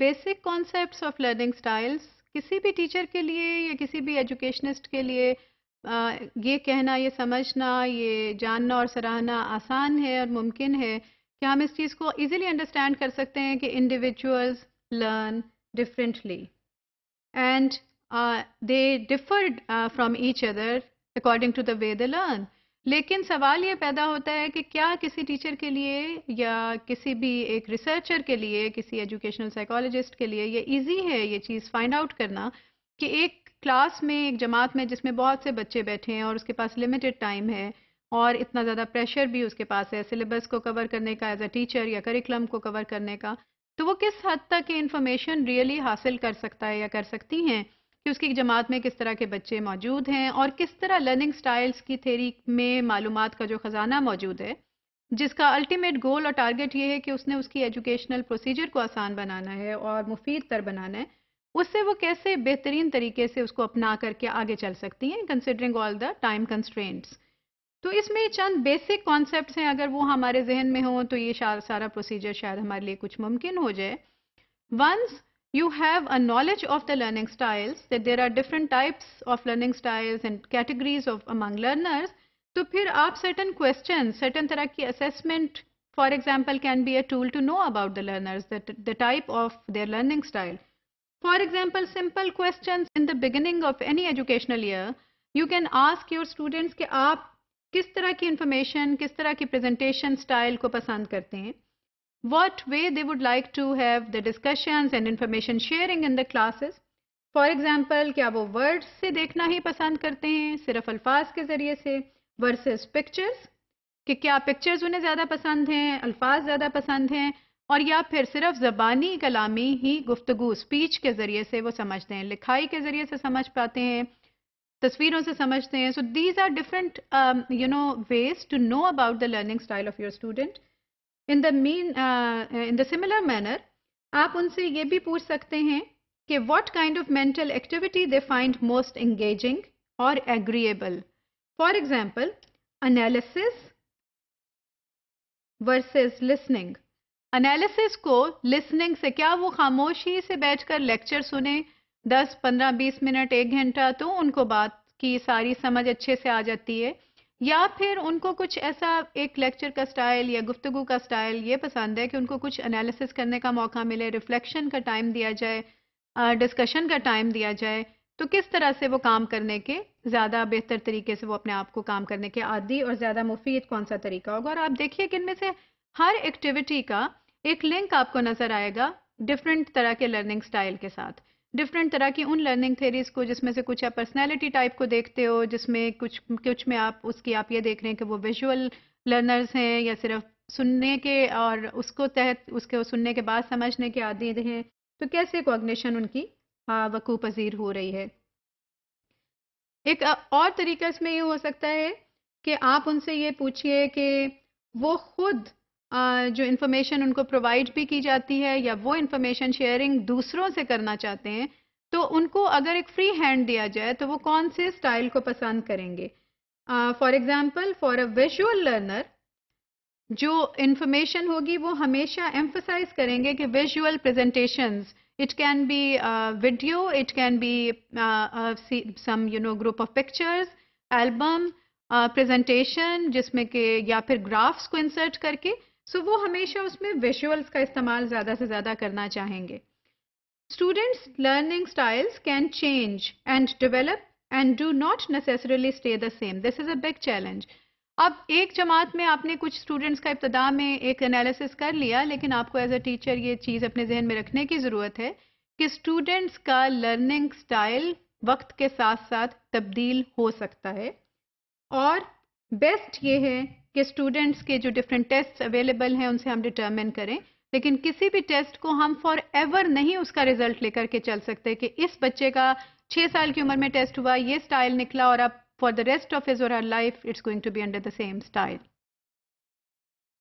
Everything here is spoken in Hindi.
Basic concepts of learning styles किसी भी टीचर के लिए या किसी भी एजुकेशनिस्ट के लिए आ, ये कहना ये समझना ये जानना और सराहना आसान है और मुमकिन है कि हम इस चीज़ को इजीली अंडरस्टैंड कर सकते हैं कि individuals learn differently and they differ from each other according to the way the learn लेकिन सवाल ये पैदा होता है कि क्या किसी टीचर के लिए या किसी भी एक रिसर्चर के लिए किसी एजुकेशनल साइकोलॉजिस्ट के लिए ये इजी है ये चीज़ फाइंड आउट करना कि एक क्लास में एक जमात में जिसमें बहुत से बच्चे बैठे हैं और उसके पास लिमिटेड टाइम है और इतना ज़्यादा प्रेशर भी उसके पास है सिलेबस को कवर करने का एज अ टीचर या करिकुलम को कवर करने का तो वो किस हद तक ये इन्फॉर्मेशन रियली हासिल कर सकता है या कर सकती हैं कि उसकी जमात में किस तरह के बच्चे मौजूद हैं और किस तरह लर्निंग स्टाइल्स की थेरी में मालूम का जो ख़जाना मौजूद है जिसका अल्टीमेट गोल और टारगेट ये है कि उसने उसकी एजुकेशनल प्रोसीजर को आसान बनाना है और मुफीद तर बनाना है उससे वो कैसे बेहतरीन तरीके से उसको अपना करके आगे चल सकती हैं considering all the time constraints तो इसमें चंद बेसिक कॉन्सेप्ट हैं अगर वो हमारे जहन में हों तो ये सारा प्रोसीजर शायद हमारे लिए कुछ मुमकिन हो जाए once you have a knowledge of the learning styles that there are different types of learning styles and categories of among learners So, फिर आप certain questions certain तरह की assessment for example can be a tool to know about the learners the, the type of their learning style for example simple questions in the beginning of any educational year you can ask your students कि आप किस तरह की information किस तरह की presentation style को पसंद करते हैं what way they would like to have the discussions and information sharing in the classes. For example क्या वो वर्ड्स से देखना ही पसंद करते हैं सिर्फ अल्फाज के ज़रिए से वर्सेस पिक्चर्स कि क्या पिक्चर्स उन्हें ज़्यादा पसंद हैं अल्फाज ज़्यादा पसंद हैं और या फिर सिर्फ ज़बानी कलामी ही गुफ्तु स्पीच के ज़रिए से वो समझते हैं लिखाई के ज़रिए से समझ पाते हैं तस्वीरों से समझते हैं so these are different you know ways to know about the learning style of your student in the mean in the similar manner आप उनसे ये भी पूछ सकते हैं कि what kind of mental activity they find most engaging और agreeable for example analysis versus listening analysis को लिसनिंग से क्या वो खामोशी से बैठकर लेक्चर सुने 10, 15, 20 मिनट एक घंटा तो उनको बात की सारी समझ अच्छे से आ जाती है या फिर उनको कुछ ऐसा एक लेक्चर का स्टाइल या गुफ्तगु का स्टाइल ये पसंद है कि उनको कुछ एनालिसिस करने का मौका मिले रिफ्लेक्शन का टाइम दिया जाए डिस्कशन का टाइम दिया जाए तो किस तरह से वो काम करने के ज़्यादा बेहतर तरीके से वो अपने आप को काम करने के आदि और ज़्यादा मुफीद कौन सा तरीका होगा और आप देखिए कि इनमें से हर एक्टिविटी का एक लिंक आपको नज़र आएगा डिफरेंट तरह के लर्निंग स्टाइल के साथ डिफरेंट तरह की उन लर्निंग थेरीज को जिसमें से कुछ आप पर्सनैलिटी टाइप को देखते हो जिसमें कुछ कुछ में आप उसकी आप ये देख रहे हैं कि वो विजुअल लर्नर्स हैं या सिर्फ सुनने के और उसको तहत उसके सुनने के बाद समझने के आदि हैं तो कैसे कॉग्निशन उनकी वकू पजीर हो रही है एक और तरीका इसमें ये हो सकता है कि आप उनसे ये पूछिए कि वो खुद जो इन्फॉर्मेशन उनको प्रोवाइड भी की जाती है या वो इन्फॉर्मेशन शेयरिंग दूसरों से करना चाहते हैं तो उनको अगर एक फ्री हैंड दिया जाए तो वो कौन से स्टाइल को पसंद करेंगे for example for a visual learner जो इन्फॉर्मेशन होगी वो हमेशा एम्फोसाइज करेंगे कि visual presentation it can be video it can be some you know group of pictures album presentation जिसमें के या फिर ग्राफ्स को इंसर्ट करके सो so, वो हमेशा उसमें विजुअल्स का इस्तेमाल ज़्यादा से ज़्यादा करना चाहेंगे students learning styles can change and develop and do not necessarily stay the same this is a big challenge अब एक जमात में आपने कुछ स्टूडेंट्स का इब्तदा में एक एनालिसिस कर लिया लेकिन आपको एज अ टीचर ये चीज़ अपने जहन में रखने की ज़रूरत है कि स्टूडेंट्स का लर्निंग स्टाइल वक्त के साथ साथ तब्दील हो सकता है और बेस्ट ये है कि स्टूडेंट्स के जो डिफरेंट टेस्ट अवेलेबल हैं उनसे हम डिटर्मिन करें लेकिन किसी भी टेस्ट को हम फॉर एवर नहीं उसका रिजल्ट लेकर के चल सकते कि इस बच्चे का छह साल की उम्र में टेस्ट हुआ ये स्टाइल निकला और अब for the rest of his और life it's going to be under the same style